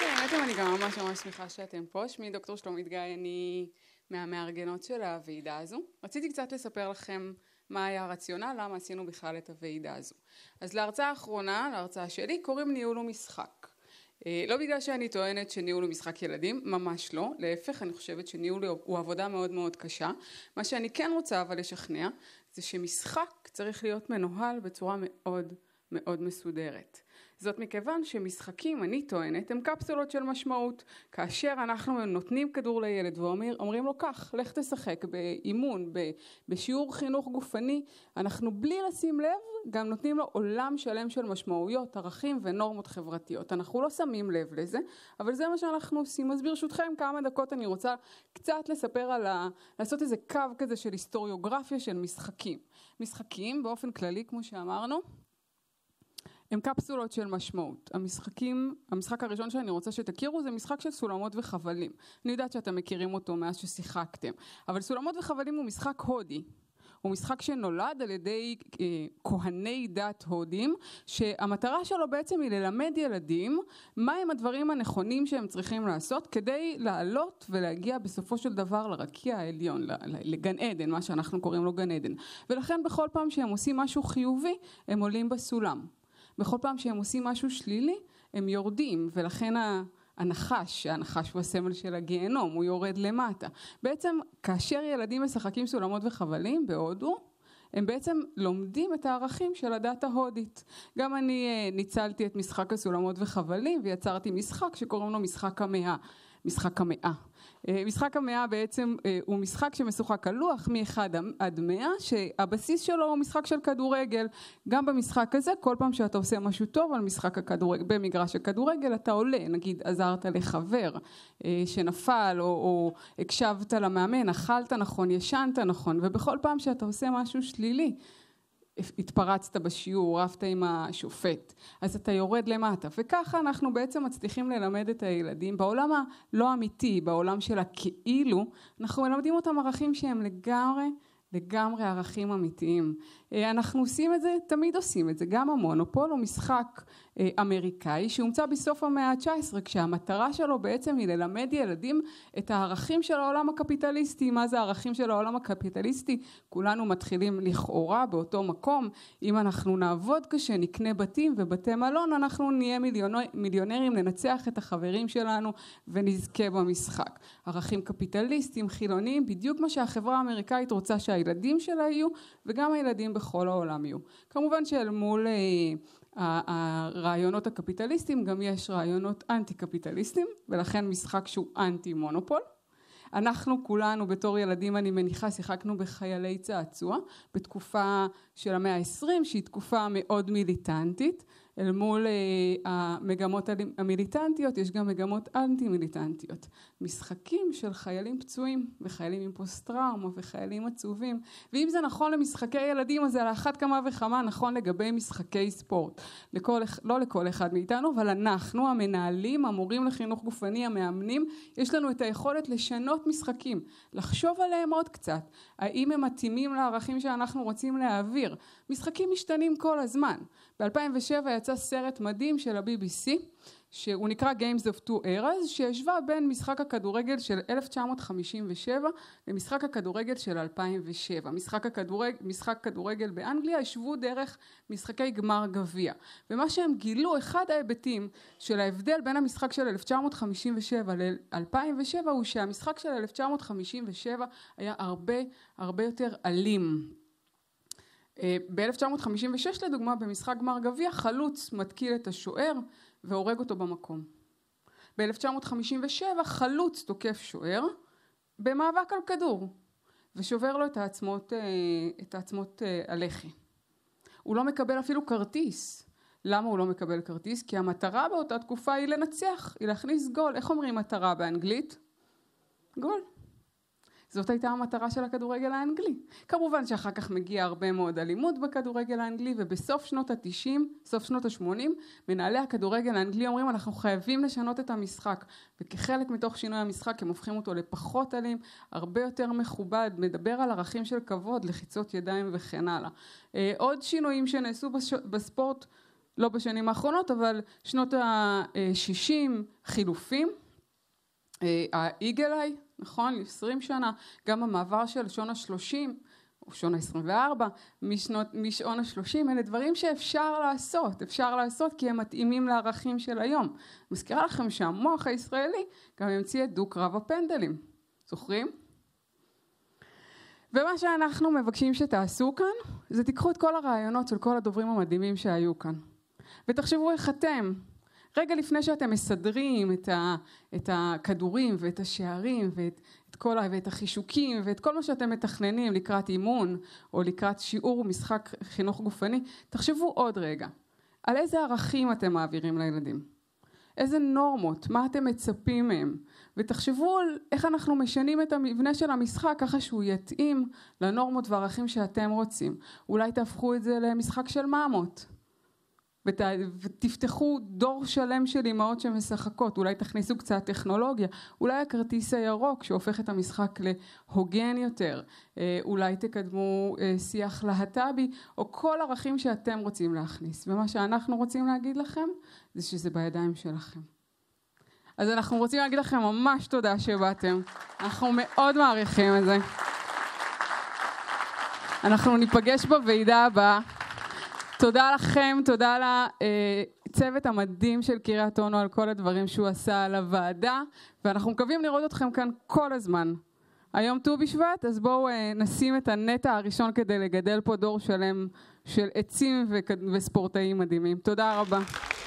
שהראיתם, כן, אני גם ממש ממש שמחה שאתם פה. שמי דוקטור שלומית גיא, אני מהמארגנות של הוועידה הזו. רציתי קצת לספר לכם מה היה הרציונל, למה עשינו בכלל את הוועידה הזו. אז להרצאה האחרונה, להרצאה שלי, קוראים ניהול ומשחק. אה, לא בגלל שאני טוענת שניהול הוא משחק ילדים, ממש לא, להפך אני חושבת שניהול הוא עבודה מאוד מאוד קשה. מה שאני כן רוצה אבל לשכנע זה שמשחק צריך להיות מנוהל בצורה מאוד מאוד מסודרת. זאת מכיוון שמשחקים, אני טוענת, הם קפסולות של משמעות. כאשר אנחנו נותנים כדור לילד ואומרים לו כך, לך תשחק באימון, בשיעור חינוך גופני, אנחנו בלי לשים לב גם נותנים לו עולם שלם של משמעויות, ערכים ונורמות חברתיות. אנחנו לא שמים לב לזה, אבל זה מה שאנחנו עושים. אז ברשותכם כמה דקות אני רוצה קצת לספר על ה... לעשות איזה קו כזה של היסטוריוגרפיה של משחקים. משחקים באופן כללי, כמו שאמרנו, הם קפסולות של משמעות. המשחקים, המשחק הראשון שאני רוצה שתכירו זה משחק של סולמות וחבלים. אני יודעת שאתם מכירים אותו מאז ששיחקתם, אבל סולמות וחבלים הוא משחק הודי. הוא משחק שנולד על ידי אה, כהני דת הודים, שהמטרה שלו בעצם היא ללמד ילדים מהם הדברים הנכונים שהם צריכים לעשות כדי לעלות ולהגיע בסופו של דבר לרקיע העליון, לגן עדן, מה שאנחנו קוראים לו גן עדן. ולכן בכל פעם שהם עושים משהו חיובי, הם עולים בסולם. בכל פעם שהם עושים משהו שלילי, הם יורדים, ולכן הנחש, הנחש הוא הסמל של הגיהנום, הוא יורד למטה. בעצם, כאשר ילדים משחקים סולמות וחבלים בהודו, הם בעצם לומדים את הערכים של הדת ההודית. גם אני אה, ניצלתי את משחק הסולמות וחבלים ויצרתי משחק שקוראים לו משחק המאה. משחק המאה. אה, משחק המאה בעצם אה, הוא משחק שמשוחק על לוח מ-1 עד 100 שהבסיס שלו הוא משחק של כדורגל. גם במשחק הזה כל פעם שאתה עושה משהו טוב על משחק הכדורגל, במגרש הכדורגל אתה עולה, נגיד עזרת לחבר אה, שנפל או, או הקשבת למאמן, אכלת נכון, ישנת נכון ובכל פעם שאתה עושה משהו שלילי התפרצת בשיעור, רבת עם השופט, אז אתה יורד למטה. וככה אנחנו בעצם מצליחים ללמד את הילדים בעולם הלא אמיתי, בעולם של הכאילו, אנחנו מלמדים אותם ערכים שהם לגמרי לגמרי ערכים אמיתיים. אה, אנחנו עושים את זה, תמיד עושים את זה, גם המונופול הוא משחק אה, אמריקאי שהומצא בסוף המאה ה-19 כשהמטרה שלו בעצם היא ללמד ילדים את הערכים של העולם הקפיטליסטי, מה זה הערכים של העולם הקפיטליסטי, כולנו מתחילים לכאורה באותו מקום, אם אנחנו נעבוד קשה, נקנה בתים ובתי מלון, אנחנו נהיה מיליונרים, ננצח את החברים שלנו ונזכה במשחק. ערכים קפיטליסטיים, חילוניים, בדיוק מה שהחברה האמריקאית רוצה שה... שהילדים שלה יהיו וגם הילדים בכל העולם יהיו. כמובן שאל מול אה, הרעיונות הקפיטליסטיים גם יש רעיונות אנטי קפיטליסטיים ולכן משחק שהוא אנטי מונופול. אנחנו כולנו בתור ילדים אני מניחה שיחקנו בחיילי צעצוע בתקופה של המאה העשרים שהיא תקופה מאוד מיליטנטית אל מול אה, המגמות המיליטנטיות יש גם מגמות אנטי מיליטנטיות. משחקים של חיילים פצועים וחיילים עם פוסט טראומה וחיילים עצובים ואם זה נכון למשחקי ילדים אז זה על אחת כמה וכמה נכון לגבי משחקי ספורט. לכל, לא לכל אחד מאיתנו אבל אנחנו המנהלים המורים לחינוך גופני המאמנים יש לנו את היכולת לשנות משחקים לחשוב עליהם עוד קצת האם הם מתאימים לערכים שאנחנו רוצים להעביר משחקים משתנים כל הזמן ב-2007 יצא יצא סרט מדהים של ה-BBC שהוא נקרא Games of Two Eras שישבה בין משחק הכדורגל של 1957 למשחק הכדורגל של 2007 משחק הכדורג, משחק כדורגל באנגליה ישבו דרך משחקי גמר גביע ומה שהם גילו אחד ההיבטים של ההבדל בין המשחק של 1957 ל-2007 הוא שהמשחק של 1957 היה הרבה הרבה יותר אלים אה, ב-1956 לדוגמה במשחק גמר גביע חלוץ מתקיל את השוער והורג אותו במקום. ב-1957 חלוץ תוקף שוער במאבק על כדור ושובר לו את העצמות, אה, את העצמות אה, הלחי. הוא לא מקבל אפילו כרטיס. למה הוא לא מקבל כרטיס? כי המטרה באותה תקופה היא לנצח, היא להכניס גול. איך אומרים מטרה באנגלית? גול. זאת הייתה המטרה של הכדורגל האנגלי. כמובן שאחר כך מגיע הרבה מאוד אלימות בכדורגל האנגלי, ובסוף שנות התשעים, סוף שנות השמונים, מנהלי הכדורגל האנגלי אומרים אנחנו חייבים לשנות את המשחק, וכחלק מתוך שינוי המשחק הם הופכים אותו לפחות אלים, הרבה יותר מכובד, מדבר על ערכים של כבוד, לחיצות ידיים וכן הלאה. אה, עוד שינויים שנעשו בש... בספורט, לא בשנים האחרונות, אבל שנות ה-60, אה, חילופים, האיגל אה, איי, נכון? ל-20 שנה, גם המעבר של שעון ה-30 או שעון ה-24 משנות, משעון ה-30, אלה דברים שאפשר לעשות, אפשר לעשות כי הם מתאימים לערכים של היום. מזכירה לכם שהמוח הישראלי גם המציא את דו-קרב הפנדלים, זוכרים? ומה שאנחנו מבקשים שתעשו כאן, זה תיקחו את כל הרעיונות של כל הדוברים המדהימים שהיו כאן. ותחשבו איך אתם רגע לפני שאתם מסדרים את, ה, את הכדורים ואת השערים ואת, את כל, ואת החישוקים ואת כל מה שאתם מתכננים לקראת אימון או לקראת שיעור משחק חינוך גופני, תחשבו עוד רגע על איזה ערכים אתם מעבירים לילדים, איזה נורמות, מה אתם מצפים מהם, ותחשבו על איך אנחנו משנים את המבנה של המשחק ככה שהוא יתאים לנורמות וערכים שאתם רוצים. אולי תהפכו את זה למשחק של מאמות. ות, ותפתחו דור שלם של אימהות שמשחקות, אולי תכניסו קצת טכנולוגיה, אולי הכרטיס הירוק שהופך את המשחק להוגן יותר, אה, אולי תקדמו אה, שיח להט"בי, או כל ערכים שאתם רוצים להכניס. ומה שאנחנו רוצים להגיד לכם, זה שזה בידיים שלכם. אז אנחנו רוצים להגיד לכם ממש תודה שבאתם, אנחנו מאוד מעריכים את זה. אנחנו ניפגש בוועידה הבאה. תודה לכם, תודה לצוות המדהים של קריית אונו על כל הדברים שהוא עשה על הוועדה, ואנחנו מקווים לראות אתכם כאן כל הזמן. היום ט"ו בשבט, אז בואו אה, נשים את הנטע הראשון כדי לגדל פה דור שלם של עצים וספורטאים מדהימים. תודה רבה. (מחיאות